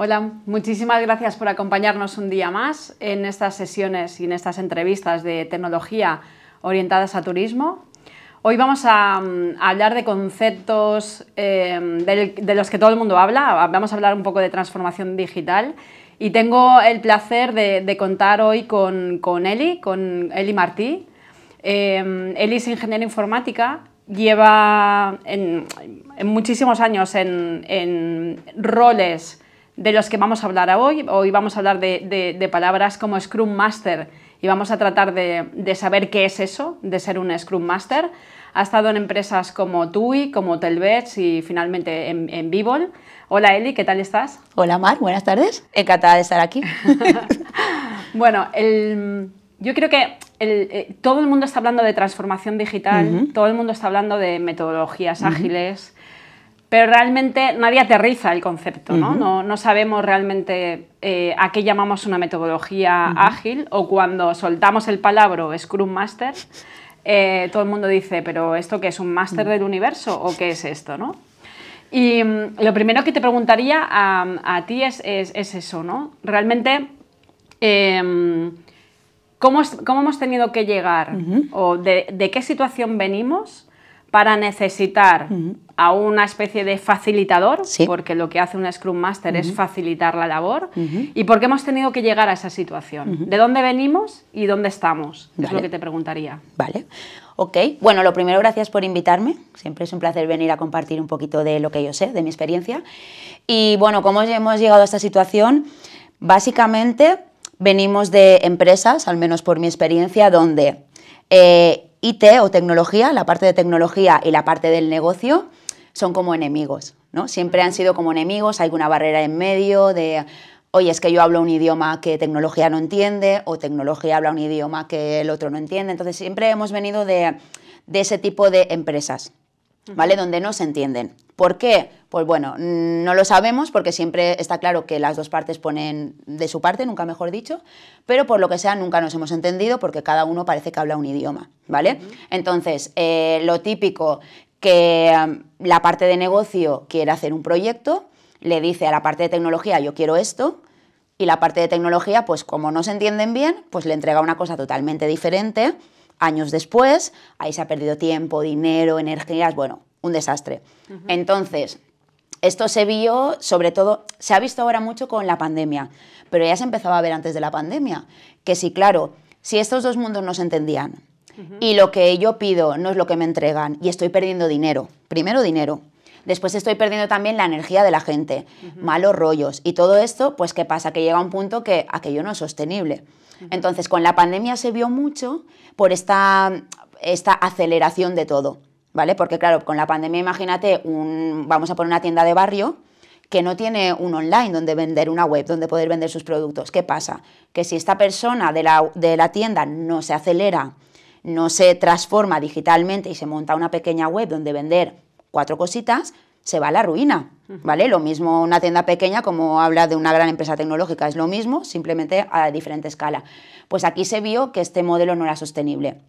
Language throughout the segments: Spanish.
Hola, muchísimas gracias por acompañarnos un día más en estas sesiones y en estas entrevistas de tecnología orientadas a turismo. Hoy vamos a, mm, hablar de conceptos em, de los que todo el mundo habla, vamos a hablar un poco de transformación digital y tengo el placer de, contar hoy con, con, Eli, con Eli Martí. Em, Eli es ingeniera informática lleva en, muchísimos años en roles de los que vamos a hablar hoy. Hoy vamos a hablar de, palabras como Scrum Master y vamos a tratar de, saber qué es eso de ser un Scrum Master. Ha estado en empresas como TUI, como Telvets y finalmente en, en Hola Eli, ¿qué tal estás? Hola Mar, buenas tardes. Encantada de estar aquí. bueno, yo creo que eh, todo el mundo está hablando de transformación digital, todo el mundo está hablando de metodologías ágiles, pero realmente nadie aterriza el concepto, ¿no? no, sabemos realmente eh, a qué llamamos una metodología ágil o cuando soltamos el palabra Scrum Master, eh, todo el mundo dice, pero ¿esto qué es un máster del universo o qué es esto, no? Y mm, lo primero que te preguntaría a, ti es, eso, ¿no? Realmente, em, ¿cómo, hemos tenido que llegar o de, de qué situación venimos para necesitar a una especie de facilitador, porque lo que hace un Scrum Master es facilitar la labor, y por qué hemos tenido que llegar a esa situación. ¿De dónde venimos y dónde estamos? Es lo que te preguntaría. Vale. Ok, bueno, lo primero, gracias por invitarme. Siempre es un placer venir a compartir un poquito de lo que yo sé, de mi experiencia. Y bueno, ¿cómo hemos llegado a esta situación? Básicamente venimos de empresas, al menos por mi experiencia, donde eh, IT o tecnología, la parte de tecnología y la parte del negocio, son como enemigos, ¿no? Siempre han sido como enemigos, hay una barrera en medio de, oye, es que yo hablo un idioma que tecnología no entiende o tecnología habla un idioma que el otro no entiende. Entonces siempre hemos venido de ese tipo de empresas. ¿vale? Donde no se entienden. ¿Por qué? Pues bueno, no lo sabemos porque siempre está claro que las dos partes ponen de su parte, nunca mejor dicho, pero por lo que sea nunca nos hemos entendido porque cada uno parece que habla un idioma, ¿vale? Entonces, eh, lo típico que um, la parte de negocio quiere hacer un proyecto, le dice a la parte de tecnología yo quiero esto, y la parte de tecnología, pues como no se entienden bien, pues le entrega una cosa totalmente diferente años después, ahí se ha perdido tiempo, dinero, energías, bueno, un desastre. Entonces, esto se vio, sobre todo, se ha visto ahora mucho con la pandemia, pero ya se empezaba a ver antes de la pandemia, que sí, claro, si estos dos mundos no se entendían y lo que yo pido no es lo que me entregan y estoy perdiendo dinero, primero dinero, después estoy perdiendo también la energía de la gente, malos rollos y todo esto, pues ¿qué pasa? Que llega a un punto que aquello no es sostenible. Entonces, con la pandemia se vio mucho por esta, aceleración de todo, ¿vale? Porque claro, con la pandemia imagínate, vamos a poner una tienda de barrio que no tiene un online donde vender una web, donde poder vender sus productos. ¿Qué pasa? Que si esta persona de la, de la tienda no se acelera, no se transforma digitalmente y se monta una pequeña web donde vender cuatro cositas, se va a la ruina, ¿vale? Lo mismo una tienda pequeña como habla de una gran empresa tecnológica, es lo mismo, simplemente a diferente escala. Pues aquí se vio que este modelo no era sostenible,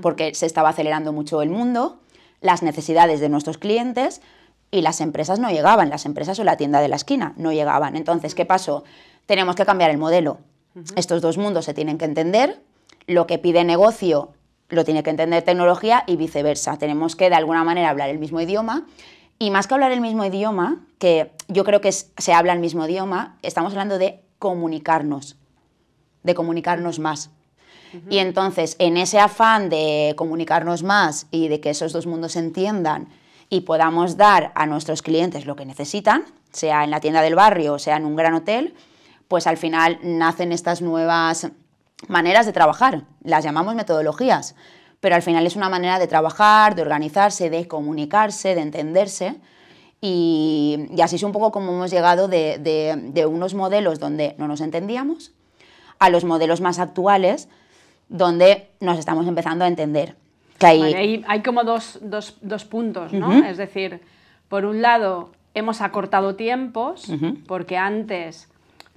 porque se estaba acelerando mucho el mundo, las necesidades de nuestros clientes y las empresas no llegaban, las empresas o la tienda de la esquina no llegaban. Entonces, ¿qué pasó? Tenemos que cambiar el modelo. Estos dos mundos se tienen que entender, lo que pide negocio lo tiene que entender tecnología y viceversa. Tenemos que de alguna manera hablar el mismo idioma y más que hablar el mismo idioma, que yo creo que se habla el mismo idioma, estamos hablando de comunicarnos, de comunicarnos más. Y entonces, en ese afán de comunicarnos más y de que esos dos mundos se entiendan y podamos dar a nuestros clientes lo que necesitan, sea en la tienda del barrio, o sea en un gran hotel, pues al final nacen estas nuevas maneras de trabajar. Las llamamos metodologías pero al final es una manera de trabajar, de organizarse, de comunicarse, de entenderse. Y, así es un poco como hemos llegado de, unos modelos donde no nos entendíamos a los modelos más actuales donde nos estamos empezando a entender. hay... como dos, dos, dos puntos, ¿no? Es decir, por un lado, hemos acortado tiempos, porque antes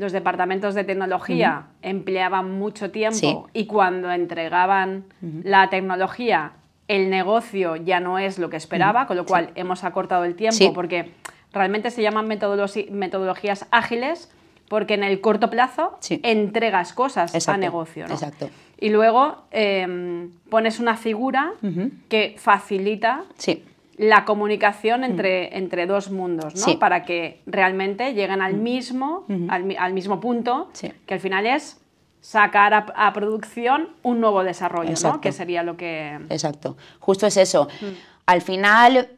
los departamentos de tecnología empleaban mucho tiempo y cuando entregaban la tecnología, el negocio ya no es lo que esperaba, con lo cual hemos acortado el tiempo porque realmente se llaman metodologías ágiles porque en el corto plazo entregas cosas a negocio. Exacto. Y luego em, pones una figura que facilita la comunicación mm. entre, entre dos mundos, ¿no? Para que realmente lleguen al mm. mismo, mm-hmm. al, mismo punto, que al final es sacar a, producción un nuevo desarrollo, ¿no? Que sería lo que... Exacto, justo es eso. Mm. Al final,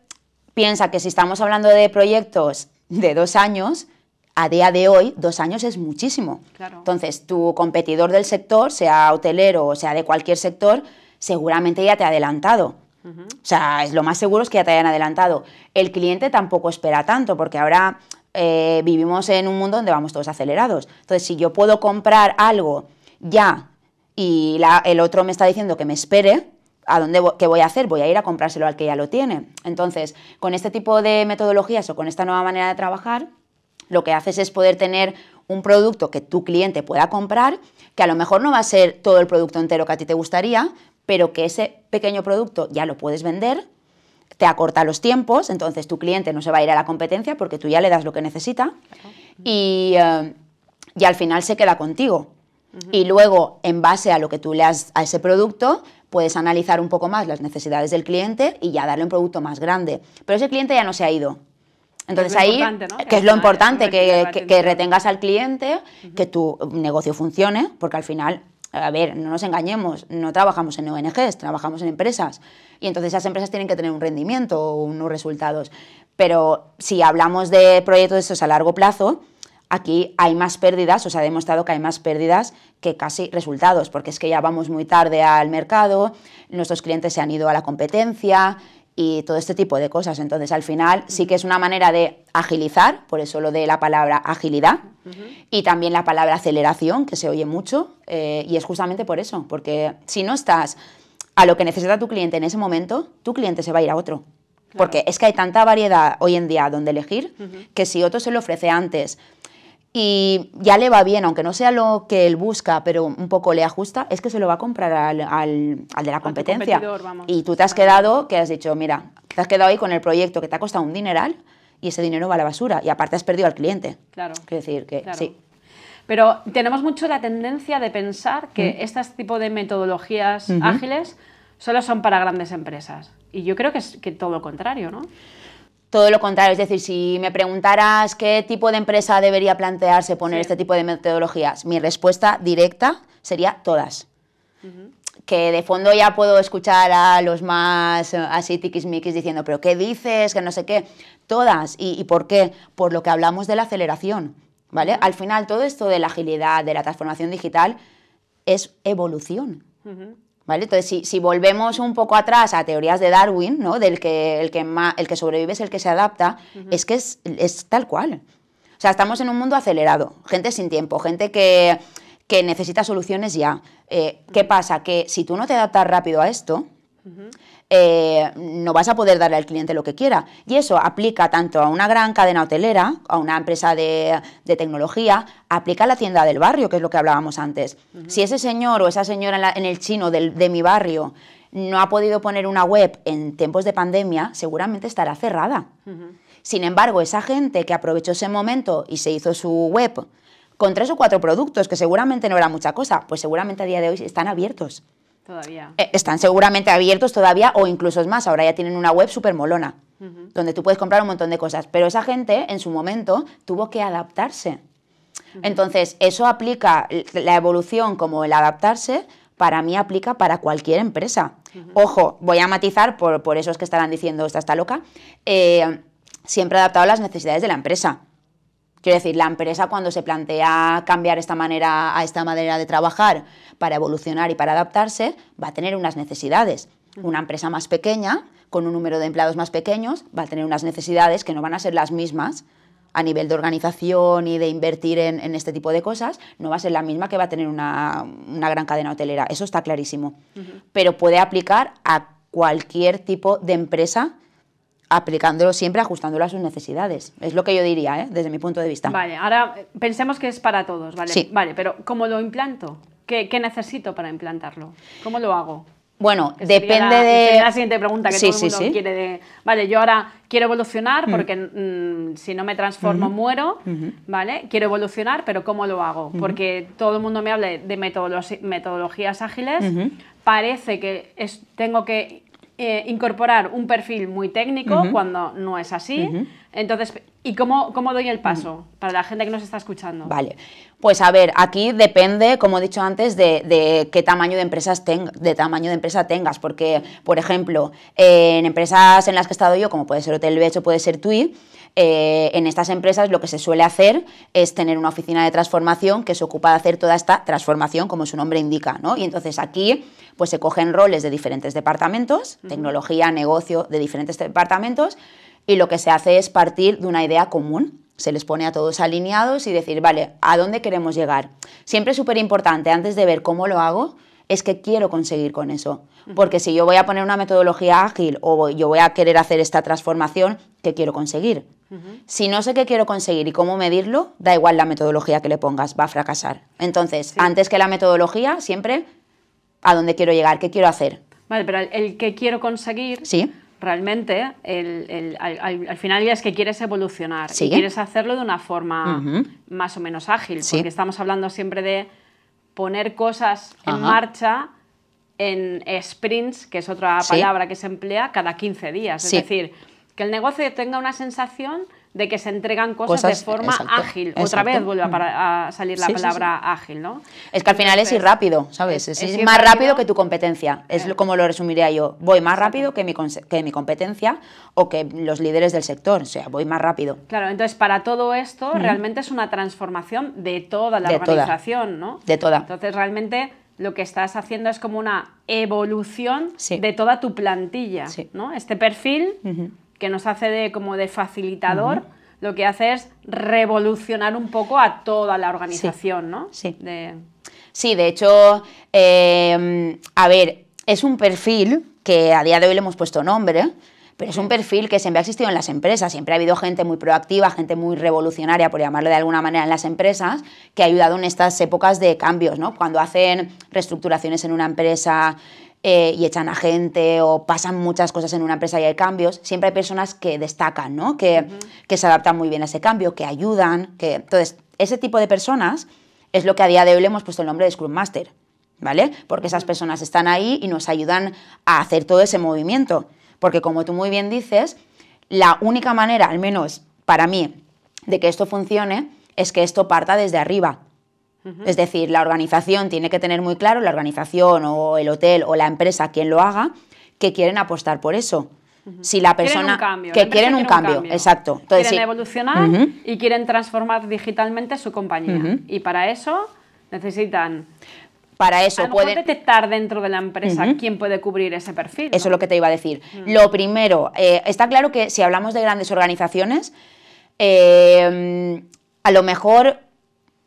piensa que si estamos hablando de proyectos de dos años, a día de hoy, dos años es muchísimo. Entonces, tu competidor del sector, sea hotelero o sea de cualquier sector, seguramente ya te ha adelantado. O sea, es lo más seguro es que ya te hayan adelantado. El cliente tampoco espera tanto, porque ahora eh, vivimos en un mundo donde vamos todos acelerados. Entonces, si yo puedo comprar algo ya y el otro me está diciendo que me espere, ¿a dónde qué voy a hacer? Voy a ir a comprárselo al que ya lo tiene. Entonces, con este tipo de metodologías o con esta nueva manera de trabajar, lo que haces es poder tener un producto que tu cliente pueda comprar, que a lo mejor no va a ser todo el producto entero que a ti te gustaría, pero que ese pequeño producto ya lo puedes vender, te acorta los tiempos, entonces tu cliente no se va a ir a la competencia porque tú ya le das lo que necesita eh, y, al final se queda contigo. Y luego, en base a lo que tú le das a ese producto, puedes analizar un poco más las necesidades del cliente y ya darle un producto más grande. Pero ese cliente ya no se ha ido. Entonces ahí, que es lo importante, que, retengas al cliente, que tu negocio funcione, porque al final a ver, no nos engañemos, no trabajamos en ONGs, trabajamos en empresas. Y entonces esas empresas tienen que tener un rendimiento o unos resultados. Pero si hablamos de proyectos estos a largo plazo, aquí hay más pérdidas, o se ha demostrado que hay más pérdidas que casi resultados, porque es que ya vamos muy tarde al mercado, nuestros clientes se han ido a la competencia, y todo este tipo de cosas. Entonces, al final sí que es una manera de agilizar, por eso lo de la palabra agilidad, y también la palabra aceleración, que se oye mucho, eh, y es justamente por eso, porque si no estás a lo que necesita tu cliente en ese momento, tu cliente se va a ir a otro. Porque es que hay tanta variedad hoy en día donde elegir que si otro se lo ofrece antes, y ya le va bien, aunque no sea lo que él busca, pero un poco le ajusta, es que se lo va a comprar al, al, de la competencia. Y tú te has quedado, que has dicho, mira, te has quedado ahí con el proyecto que te ha costado un dineral y ese dinero va a la basura. Y aparte has perdido al cliente. Claro. que decir, que sí. Pero tenemos mucho la tendencia de pensar que este tipo de metodologías ágiles solo son para grandes empresas. Y yo creo que es que todo lo contrario, ¿no? todo lo contrario. Es decir, si me preguntaras qué tipo de empresa debería plantearse poner este tipo de metodologías, mi respuesta directa sería todas. Que de fondo ya puedo escuchar a los más eh, así tiquismiquis diciendo, pero ¿qué dices? Que no sé qué. Todas. ¿Y, por qué? Por lo que hablamos de la aceleración. ¿vale? Al final, todo esto de la agilidad, de la transformación digital, es evolución. ¿Vale? Entonces, si, volvemos un poco atrás a teorías de Darwin, ¿no? del que el que, el que sobrevive es el que se adapta, es que es, tal cual. O sea, estamos en un mundo acelerado, gente sin tiempo, gente que, necesita soluciones ya. Eh, ¿Qué pasa? Que si tú no te adaptas rápido a esto, eh, no vas a poder darle al cliente lo que quiera. Y eso aplica tanto a una gran cadena hotelera, a una empresa de, tecnología, aplica a la tienda del barrio, que es lo que hablábamos antes. Si ese señor o esa señora en, el chino de mi barrio no ha podido poner una web en tiempos de pandemia, seguramente estará cerrada. Sin embargo, esa gente que aprovechó ese momento y se hizo su web con tres o cuatro productos, que seguramente no era mucha cosa, pues seguramente a día de hoy están abiertos. Todavía. Eh, están seguramente abiertos todavía o incluso es más, ahora ya tienen una web súper molona, donde tú puedes comprar un montón de cosas. Pero esa gente en su momento tuvo que adaptarse. Entonces, eso aplica la evolución como el adaptarse, para mí aplica para cualquier empresa. Ojo, voy a matizar por, por esos que estarán diciendo, esta está loca, eh, siempre adaptado a las necesidades de la empresa. Quiero decir, la empresa cuando se plantea cambiar esta manera a esta manera de trabajar para evolucionar y para adaptarse, va a tener unas necesidades. Una empresa más pequeña, con un número de empleados más pequeños, va a tener unas necesidades que no van a ser las mismas a nivel de organización y de invertir en, este tipo de cosas, no va a ser la misma que va a tener una, gran cadena hotelera. Eso está clarísimo. Pero puede aplicar a cualquier tipo de empresa aplicándolo siempre, ajustándolo a sus necesidades. Es lo que yo diría, ¿eh? desde mi punto de vista. Vale, ahora eh, pensemos que es para todos, ¿vale? Sí. Vale, pero ¿cómo lo implanto? ¿Qué, necesito para implantarlo? ¿Cómo lo hago? Bueno, depende de... la siguiente pregunta que sí, quiere Vale, yo ahora quiero evolucionar mm. porque mm, si no me transformo muero, ¿vale? Quiero evolucionar, pero ¿cómo lo hago? Porque todo el mundo me habla de metodologías ágiles, parece que es, tengo que eh, incorporar un perfil muy técnico cuando no es así. Entonces, ¿y cómo, doy el paso para la gente que nos está escuchando? Vale, pues a ver, aquí depende, como he dicho antes, de, qué tamaño de, empresas de tamaño de empresa tengas, porque, por ejemplo, eh, en empresas en las que he estado yo, como puede ser Hotel Beach o puede ser TUI, eh, en estas empresas lo que se suele hacer es tener una oficina de transformación que se ocupa de hacer toda esta transformación, como su nombre indica, Y entonces aquí pues se cogen roles de diferentes departamentos, tecnología, negocio, de diferentes departamentos, y lo que se hace es partir de una idea común. Se les pone a todos alineados y decir, vale, ¿a dónde queremos llegar? Siempre es súper importante, antes de ver cómo lo hago, es que quiero conseguir con eso. Porque si yo voy a poner una metodología ágil o yo voy a querer hacer esta transformación, quiero conseguir. Si no sé qué quiero conseguir y cómo medirlo, da igual la metodología que le pongas, va a fracasar. Entonces, antes que la metodología, siempre a dónde quiero llegar, qué quiero hacer. Vale, pero el, que quiero conseguir, ¿Sí? realmente, al, final ya es que quieres evolucionar quieres hacerlo de una forma más o menos ágil, porque estamos hablando siempre de poner cosas en marcha en sprints, que es otra palabra que se emplea, cada 15 días. Es decir, que el negocio tenga una sensación de que se entregan cosas, de forma ágil. Otra vez vuelve a, mm. salir la palabra ágil, ¿no? Es que al final es ir rápido, ¿sabes? Es, más rápido, que tu competencia. Es como lo resumiría yo. Voy más rápido que mi, que mi competencia o que los líderes del sector. O sea, voy más rápido. Claro, entonces para todo esto realmente es una transformación de toda la organización, ¿no? De toda. Entonces realmente lo que estás haciendo es como una evolución de toda tu plantilla, ¿no? Este perfil que nos hace de, como de facilitador, lo que hace es revolucionar un poco a toda la organización, sí. ¿no? Sí. De... Sí, de hecho, em, a ver, es un perfil que a día de hoy le hemos puesto nombre, pero es un perfil que siempre ha existido en las empresas, siempre ha habido gente muy proactiva, gente muy revolucionaria, por llamarlo de alguna manera, en las empresas, que ha ayudado en estas épocas de cambios, ¿no? Cuando hacen reestructuraciones en una empresa, eh, y echan a gente o pasan muchas cosas en una empresa y hay cambios, siempre hay personas que destacan, que, que se adaptan muy bien a ese cambio, que ayudan. Que... Entonces, ese tipo de personas es lo que a día de hoy le hemos puesto el nombre de Scrum Master, ¿vale? Porque esas personas están ahí y nos ayudan a hacer todo ese movimiento. Porque como tú muy bien dices, la única manera, al menos para mí, de que esto funcione es que esto parta desde arriba. Es decir, la organización tiene que tener muy claro, la organización o el hotel o la empresa, quien lo haga, que quieren apostar por eso. Si la persona cambio, que quieren un, cambio, exacto. quieren evolucionar y quieren transformar digitalmente su compañía. Y para eso necesitan para eso a pueden detectar dentro de la empresa quién puede cubrir ese perfil. Eso es lo que te iba a decir. Lo primero, eh, está claro que si hablamos de grandes organizaciones, eh, a lo mejor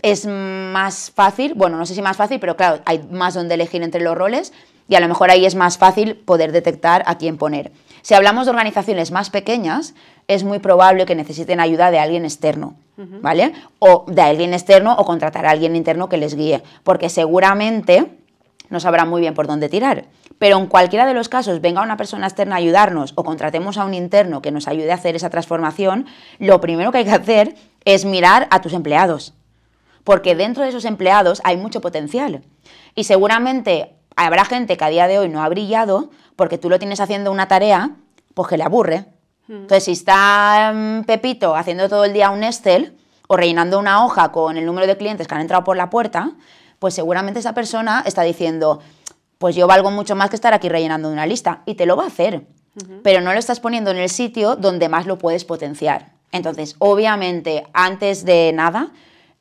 es más fácil, bueno, no sé si más fácil, pero claro, hay más donde elegir entre los roles y a lo mejor ahí es más fácil poder detectar a quién poner. Si hablamos de organizaciones más pequeñas, es muy probable que necesiten ayuda de alguien externo, ¿vale? O de alguien externo o contratar a alguien interno que les guíe, porque seguramente no sabrán muy bien por dónde tirar. Pero en cualquiera de los casos, venga una persona externa a ayudarnos o contratemos a un interno que nos ayude a hacer esa transformación, lo primero que hay que hacer es mirar a tus empleados porque dentro de esos empleados hay mucho potencial. Y seguramente habrá gente que a día de hoy no ha brillado porque tú lo tienes haciendo una tarea, pues que le aburre. Hmm. Entonces, si está mm, Pepito haciendo todo el día un Excel o rellenando una hoja con el número de clientes que han entrado por la puerta, pues seguramente esa persona está diciendo, pues yo valgo mucho más que estar aquí rellenando una lista. Y te lo va a hacer, pero no lo estás poniendo en el sitio donde más lo puedes potenciar. Entonces, obviamente, antes de nada,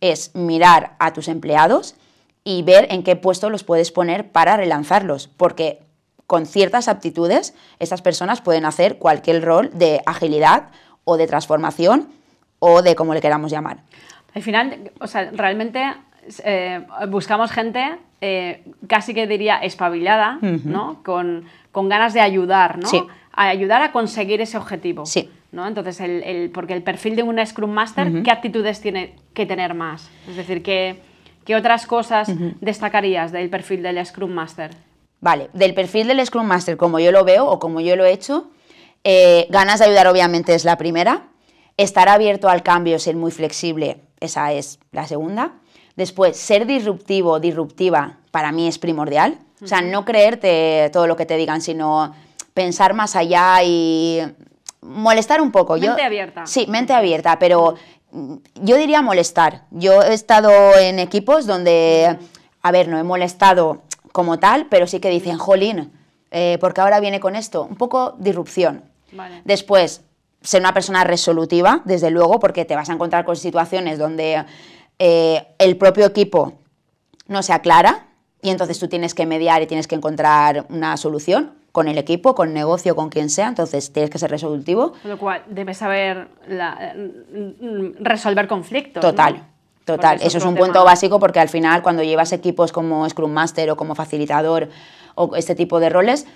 es mirar a tus empleados y ver en qué puesto los puedes poner para relanzarlos, porque con ciertas aptitudes estas personas pueden hacer cualquier rol de agilidad o de transformación o de como le queramos llamar. Al final, o sea, realmente eh, buscamos gente eh, casi que diría espabilada, ¿no? Con, ganas de ayudar, ¿no? A ayudar a conseguir ese objetivo. Sí. ¿no? Entonces, el, porque el perfil de una Scrum Master, ¿qué actitudes tiene que tener más? Es decir, ¿qué, qué otras cosas destacarías del perfil del Scrum Master? Vale, del perfil del Scrum Master, como yo lo veo o como yo lo he hecho, eh, ganas de ayudar obviamente es la primera, estar abierto al cambio, ser muy flexible, esa es la segunda. Después, ser disruptivo o disruptiva para mí es primordial. O sea, no creerte todo lo que te digan, sino pensar más allá y molestar un poco. Mente abierta. Sí, mente abierta, pero mm, yo diría molestar. Yo he estado en equipos donde, a ver, no he molestado como tal, pero sí que dicen, jolín, eh, ¿por porque ahora viene con esto. Un poco disrupción. Después, ser una persona resolutiva, desde luego, porque te vas a encontrar con situaciones donde eh, el propio equipo no se aclara y entonces tú tienes que mediar y tienes que encontrar una solución con el equipo, con negocio, con quien sea, entonces tienes que ser resolutivo. Lo cual debes saber mm, resolver conflictos. Total. Total, eso es un punto básico porque al final cuando llevas equipos como Scrum Master o como facilitador o este tipo de roles,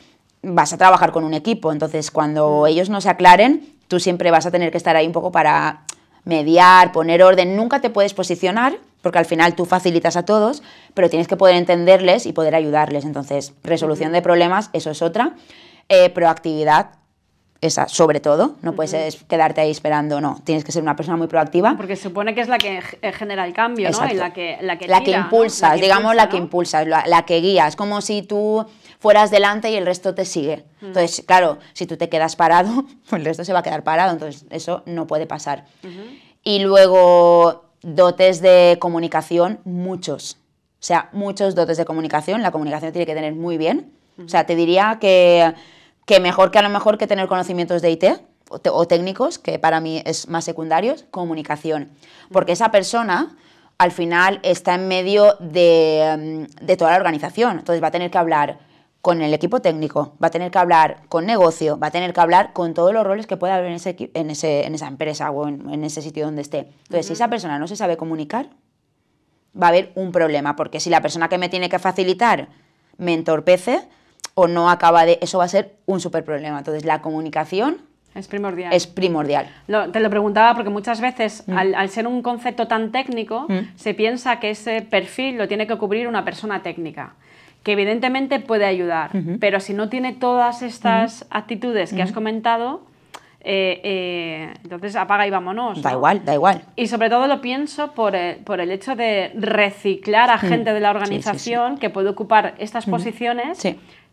vas a trabajar con un equipo, entonces cuando mm. ellos no se aclaren, tú siempre vas a tener que estar ahí un poco para mediar, poner orden, nunca te puedes posicionar porque al final tú facilitas a todos, pero tienes que poder entenderles y poder ayudarles. Entonces, resolución de problemas, eso es otra. Eh, proactividad, esa sobre todo, no puedes quedarte ahí esperando, no, tienes que ser una persona muy proactiva. Porque se supone que es la que eh, genera el cambio, ¿no? Y la que, la que, la que impulsa, la que impulsa, la que guía, es como si tú fueras delante y el resto te sigue. Entonces, claro, si tú te quedas parado, pues el resto se va a quedar parado, entonces eso no puede pasar. Y luego dotes de comunicación, muchos. O sea, muchos dotes de comunicación. La comunicación tiene que tener muy bien. O sea, te diría que, que mejor que a lo mejor que tener conocimientos de IT o, técnicos, que para mí es más secundarios, comunicación. Porque esa persona al final está en medio de, mm, de toda la organización. Entonces va a tener que hablar con el equipo técnico, va a tener que hablar con negocio, va a tener que hablar con todos los roles que pueda haber en, esa empresa o en, ese sitio donde esté. Entonces, si esa persona no se sabe comunicar, va a haber un problema, porque si la persona que me tiene que facilitar me entorpece o no acaba de... Eso va a ser un súper problema. Entonces, la comunicación es primordial. Es primordial. te lo preguntaba porque muchas veces, mm. al, ser un concepto tan técnico, mm. se piensa que ese perfil lo tiene que cubrir una persona técnica que evidentemente puede ayudar, pero si no tiene todas estas actitudes que has comentado, eh, eh, entonces apaga y vámonos. Da igual, da igual. Y sobre todo lo pienso por eh, el, hecho de reciclar a gente de la organización que puede ocupar estas posiciones.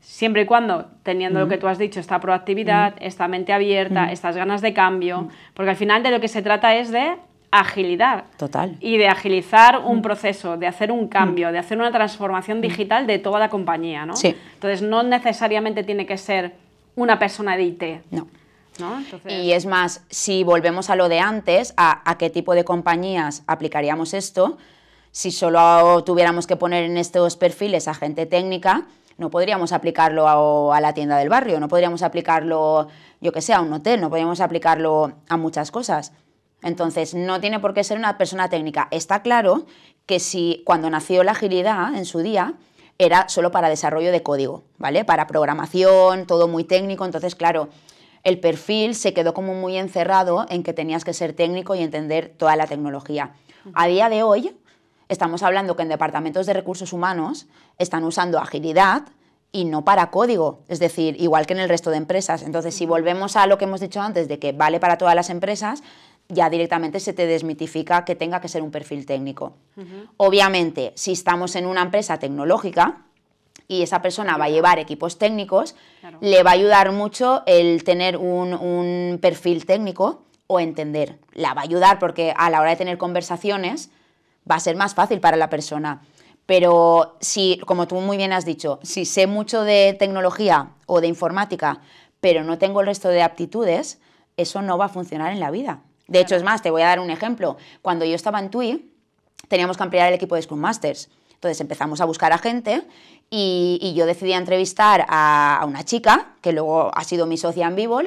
Siempre y cuando teniendo lo que tú has dicho, esta proactividad, esta mente abierta, estas ganas de cambio, porque al final de lo que se trata es de agilidad. Total. Y de agilizar un mm. proceso, de hacer un cambio, mm. de hacer una transformación mm. digital de toda la compañía, ¿no? Sí. Entonces, no necesariamente tiene que ser una persona de IT. No. Y es más, si volvemos a lo de antes, a, qué tipo de compañías aplicaríamos esto, si solo tuviéramos que poner en estos perfiles a gente técnica, no podríamos aplicarlo a, a, la tienda del barrio, no podríamos aplicarlo, yo que sé, a un hotel, no podríamos aplicarlo a muchas cosas. Entonces, no tiene por qué ser una persona técnica. Está claro que si cuando nació la agilidad en su día, era solo para desarrollo de código, ¿vale? Para programación, todo muy técnico. Entonces, claro, el perfil se quedó como muy encerrado en que tenías que ser técnico y entender toda la tecnología. A día de hoy, estamos hablando que en departamentos de recursos humanos están usando agilidad y no para código, es decir, igual que en el resto de empresas. Entonces, si volvemos a lo que hemos dicho antes de que vale para todas las empresas, ya directamente se te desmitifica que tenga que ser un perfil técnico. Obviamente, si estamos en una empresa tecnológica, y esa persona va a llevar equipos técnicos, le va a ayudar mucho el tener un, perfil técnico o entender. La va a ayudar porque a la hora de tener conversaciones va a ser más fácil para la persona. Pero si, como tú muy bien has dicho, si sé mucho de tecnología o de informática, pero no tengo el resto de aptitudes, eso no va a funcionar en la vida. De hecho, es más, te voy a dar un ejemplo. Cuando yo estaba en TUI, teníamos que ampliar el equipo de Scrum Masters. Entonces empezamos a buscar a gente y, yo decidí entrevistar a, una chica, que luego ha sido mi socia en vivo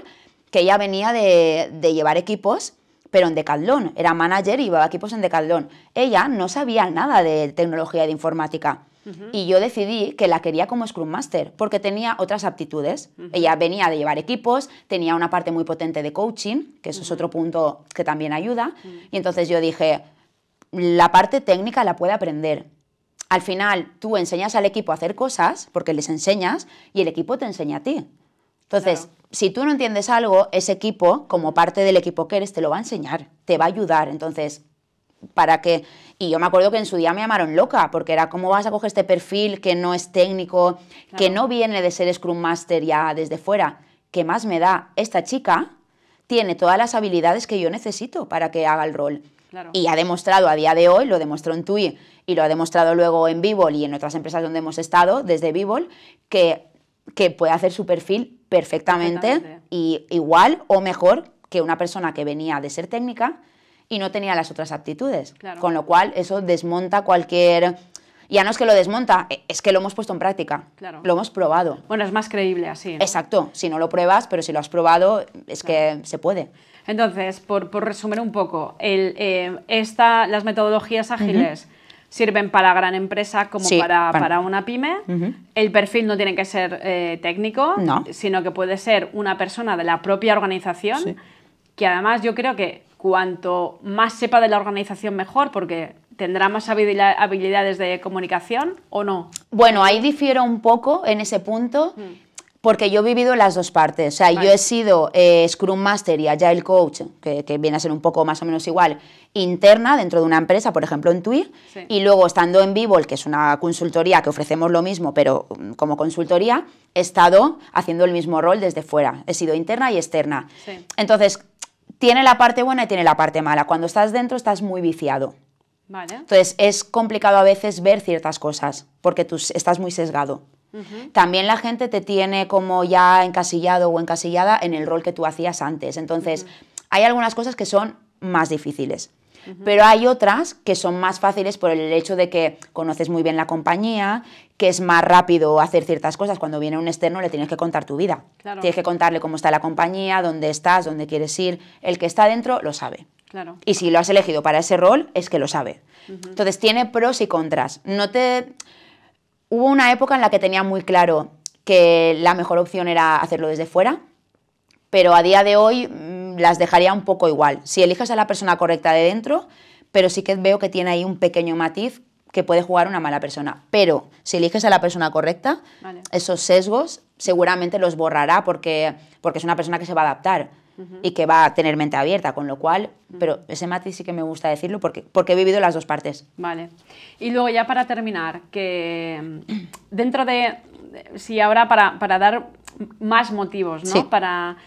que ella venía de, llevar equipos, pero en Decathlon. Era manager y llevaba equipos en Decathlon. Ella no sabía nada de tecnología de informática. Y yo decidí que la quería como Scrum Master, porque tenía otras aptitudes. Ella venía de llevar equipos, tenía una parte muy potente de coaching, que eso es otro punto que también ayuda. Y entonces yo dije, la parte técnica la puede aprender. Al final, tú enseñas al equipo a hacer cosas, porque les enseñas, y el equipo te enseña a ti. Entonces, si tú no entiendes algo, ese equipo, como parte del equipo que eres, te lo va a enseñar, te va a ayudar. Entonces, para que... Y yo me acuerdo que en su día me llamaron loca, porque era cómo vas a coger este perfil que no es técnico, que no viene de ser Scrum Master ya desde fuera. ¿Qué más me da? Esta chica tiene todas las habilidades que yo necesito para que haga el rol. Y ha demostrado a día de hoy, lo demostró en TUI y lo ha demostrado luego en Vivol y en otras empresas donde hemos estado, desde Vivol, que, que puede hacer su perfil perfectamente, perfectamente. y igual o mejor que una persona que venía de ser técnica y no tenía las otras aptitudes. Con lo cual, eso desmonta cualquier... Ya no es que lo desmonta, e, es que lo hemos puesto en práctica. Lo hemos probado. Bueno, es más creíble así. Exacto. Si no lo pruebas, pero si lo has probado, es que se puede. Entonces, por, por resumir un poco, el, eh, esta, las metodologías ágiles. sirven para gran empresa como para, para, una pyme. El perfil no tiene que ser eh, técnico, sino que puede ser una persona de la propia organización, que además yo creo que cuanto más sepa de la organización mejor, porque tendrá más habilidades de comunicación o no. Bueno, ahí difiero un poco en ese punto. Mm. porque yo he vivido las dos partes. O sea, yo he sido eh, Scrum Master y Agile Coach, que, viene a ser un poco más o menos igual, interna dentro de una empresa, por ejemplo en TWIG, y luego estando en Vivol, que es una consultoría que ofrecemos lo mismo, pero mm, como consultoría, he estado haciendo el mismo rol desde fuera. He sido interna y externa. Entonces, tiene la parte buena y tiene la parte mala. Cuando estás dentro estás muy viciado. Entonces es complicado a veces ver ciertas cosas porque tú estás muy sesgado. También la gente te tiene como ya encasillado o encasillada en el rol que tú hacías antes. Entonces, hay algunas cosas que son más difíciles. Pero hay otras que son más fáciles por el hecho de que conoces muy bien la compañía, que es más rápido hacer ciertas cosas. Cuando viene un externo le tienes que contar tu vida. Tienes que contarle cómo está la compañía, dónde estás, dónde quieres ir. El que está dentro lo sabe. Y si lo has elegido para ese rol, es que lo sabe. Entonces tiene pros y contras. No te... Hubo una época en la que tenía muy claro que la mejor opción era hacerlo desde fuera, pero a día de hoy mm, las dejaría un poco igual. Si eliges a la persona correcta de dentro, pero sí que veo que tiene ahí un pequeño matiz que puede jugar una mala persona. Pero si eliges a la persona correcta, esos sesgos seguramente los borrará porque, porque es una persona que se va a adaptar y que va a tener mente abierta, con lo cual, pero ese matiz sí que me gusta decirlo porque, porque he vivido las dos partes. Vale. Y luego ya para terminar, que dentro de, si ahora para, dar más motivos ¿no? Para,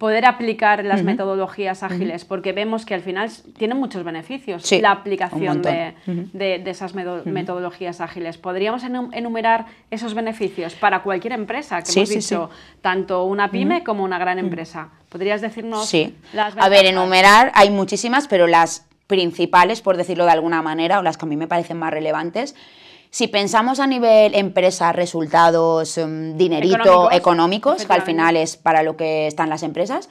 poder aplicar las metodologías ágiles, porque vemos que al final tienen muchos beneficios la aplicación de, esas metodologías ágiles. ¿Podríamos enumerar esos beneficios para cualquier empresa? Que sí, hemos sí, tanto una pyme como una gran empresa. ¿Podrías decirnos sí. A ver, enumerar hay muchísimas, pero las principales, por decirlo de alguna manera, o las que a mí me parecen más relevantes, si pensamos a nivel empresa, resultados, em, dinerito, económicos, que al final es para lo que están las empresas,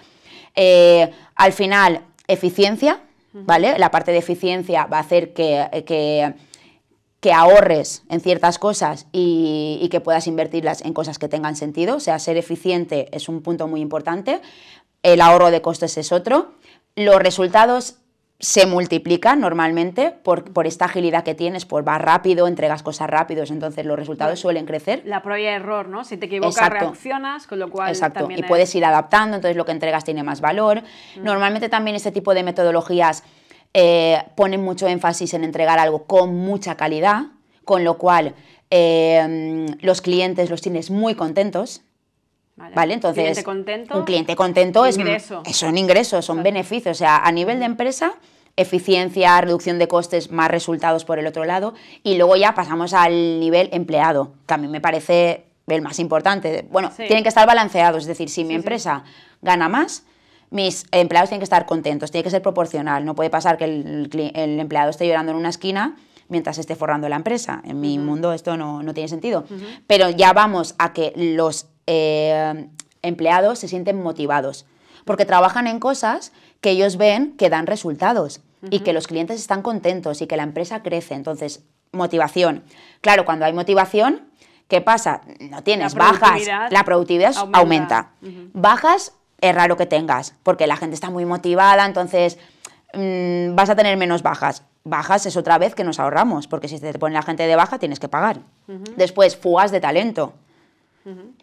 eh, al final eficiencia, ¿vale? La parte de eficiencia va a hacer que, que, ahorres en ciertas cosas y, y, que puedas invertirlas en cosas que tengan sentido. O sea, ser eficiente es un punto muy importante. El ahorro de costes es otro. Los resultados se multiplica normalmente por, esta agilidad que tienes, por vas rápido, entregas cosas rápidos, entonces los resultados suelen crecer. La prueba error, ¿no? Si te equivocas, reaccionas, con lo cual. Exacto, y puedes ir adaptando, entonces lo que entregas tiene más valor. Mm. Normalmente también este tipo de metodologías eh, ponen mucho énfasis en entregar algo con mucha calidad, con lo cual eh, los clientes los tienes muy contentos. Vale. Entonces, ¿Cliente un cliente contento es son ingresos, son beneficios. O sea, a nivel de empresa, eficiencia, reducción de costes, más resultados por el otro lado. Y luego ya pasamos al nivel empleado, que a mí me parece el más importante. Bueno, tienen que estar balanceados. Es decir, si mi empresa gana más, mis empleados tienen que estar contentos, tiene que ser proporcional. No puede pasar que el, empleado esté llorando en una esquina mientras esté forrando la empresa. En mi mundo esto no, tiene sentido. Pero ya vamos a que los eh, empleados se sienten motivados, porque trabajan en cosas que ellos ven que dan resultados y que los clientes están contentos y que la empresa crece. Entonces, motivación. Claro, cuando hay motivación, ¿qué pasa? No tienes bajas, la productividad aumenta. Bajas es raro que tengas, porque la gente está muy motivada, entonces mm, vas a tener menos bajas. Bajas es otra vez que nos ahorramos, porque si te pone la gente de baja tienes que pagar. Después, fugas de talento.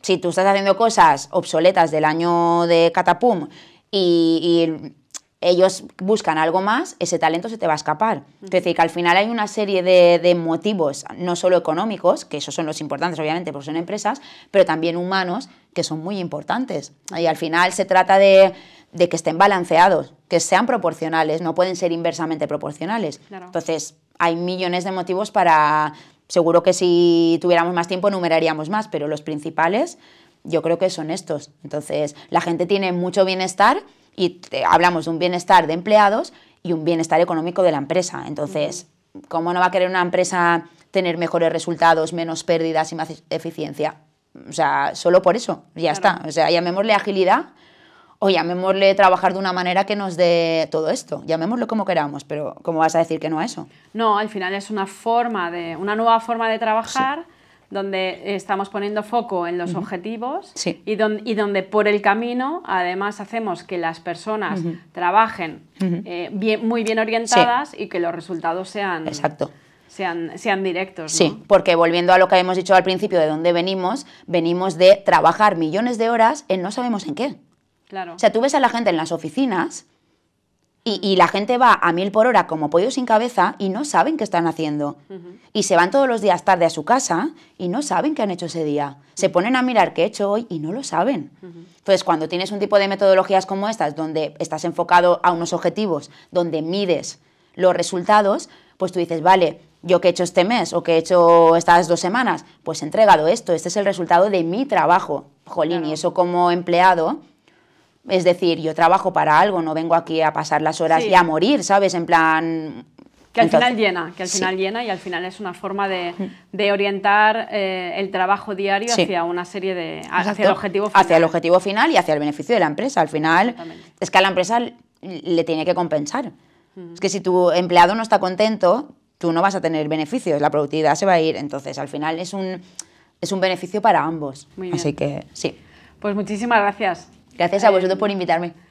Si tú estás haciendo cosas obsoletas del año de Catapum y, ellos buscan algo más, ese talento se te va a escapar. Es decir, que al final hay una serie de, motivos, no solo económicos, que esos son los importantes, obviamente, porque son empresas, pero también humanos, que son muy importantes. Y al final se trata de, que estén balanceados, que sean proporcionales, no pueden ser inversamente proporcionales. Entonces, hay millones de motivos para Seguro que si tuviéramos más tiempo numeraríamos más, pero los principales yo creo que son estos. Entonces, la gente tiene mucho bienestar y hablamos de un bienestar de empleados y un bienestar económico de la empresa. Entonces, ¿cómo no va a querer una empresa tener mejores resultados, menos pérdidas y más eficiencia? O sea, solo por eso, ya está. O sea, llamémosle agilidad o llamémosle trabajar de una manera que nos dé todo esto, llamémoslo como queramos, pero ¿cómo vas a decir que no a eso? No, al final es una forma de, una nueva forma de trabajar. donde estamos poniendo foco en los objetivos y, donde por el camino además hacemos que las personas trabajen eh, muy bien orientadas y que los resultados sean... directos. Sí, porque volviendo a lo que hemos dicho al principio de dónde venimos, venimos de trabajar millones de horas en no sabemos en qué. O sea, tú ves a la gente en las oficinas y, la gente va a mil por hora como pollo sin cabeza y no saben qué están haciendo. Y se van todos los días tarde a su casa y no saben qué han hecho ese día. Se ponen a mirar qué he hecho hoy y no lo saben. Entonces, cuando tienes un tipo de metodologías como estas, donde estás enfocado a unos objetivos, donde mides los resultados, pues tú dices, vale, yo qué he hecho este mes o qué he hecho estas dos semanas, pues he entregado esto, este es el resultado de mi trabajo. Jolín, y eso como empleado es decir, yo trabajo para algo, no vengo aquí a pasar las horas y a morir, ¿sabes? En plan, que al final llena, que al final llena y al final es una forma de, orientar eh, el trabajo diario hacia una serie de... hacia el objetivo final. Hacia el objetivo final y hacia el beneficio de la empresa. Al final es que a la empresa le tiene que compensar. Es que si tu empleado no está contento, tú no vas a tener beneficios, la productividad se va a ir. Entonces al final es un, es un beneficio para ambos. Así que sí. Pues muchísimas gracias. Gracias a vosotros por invitarme.